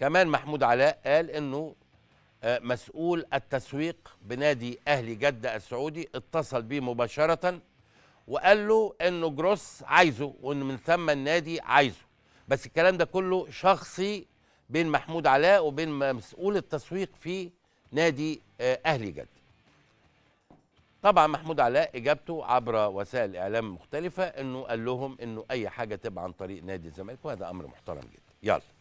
كمان محمود علاء قال انه آه، مسؤول التسويق بنادي اهلي جده السعودي اتصل بيه مباشره وقال له انه جروس عايزه وان من ثم النادي عايزه بس الكلام ده كله شخصي بين محمود علاء وبين مسؤول التسويق في نادي آه، اهلي جده طبعا محمود علاء اجابته عبر وسائل اعلام مختلفه انه قال لهم انه اي حاجه تبقى عن طريق نادي الزمالك وهذا امر محترم جدا يلا